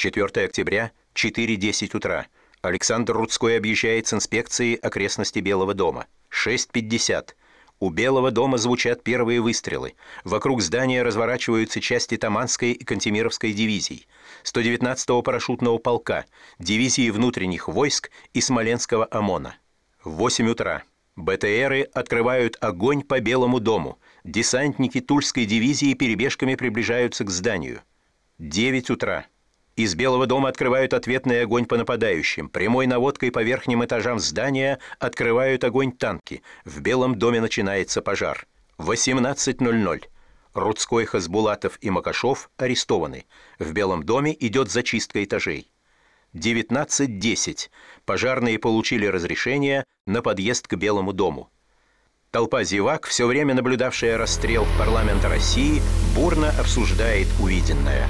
4 октября, 4.10 утра. Александр Рудской объезжает с инспекцией окрестности Белого дома. 6.50. У Белого дома звучат первые выстрелы. Вокруг здания разворачиваются части Таманской и Кантемировской дивизий, 119-го парашютного полка, дивизии внутренних войск и Смоленского ОМОНа. 8 утра. БТРы открывают огонь по Белому дому. Десантники Тульской дивизии перебежками приближаются к зданию. 9 утра. Из Белого дома открывают ответный огонь по нападающим. Прямой наводкой по верхним этажам здания открывают огонь танки. В Белом доме начинается пожар. 18.00. Рудской, Хасбулатов и Макашов арестованы. В Белом доме идет зачистка этажей. 19.10. Пожарные получили разрешение на подъезд к Белому дому. Толпа зевак, все время наблюдавшая расстрел парламента России, бурно обсуждает увиденное.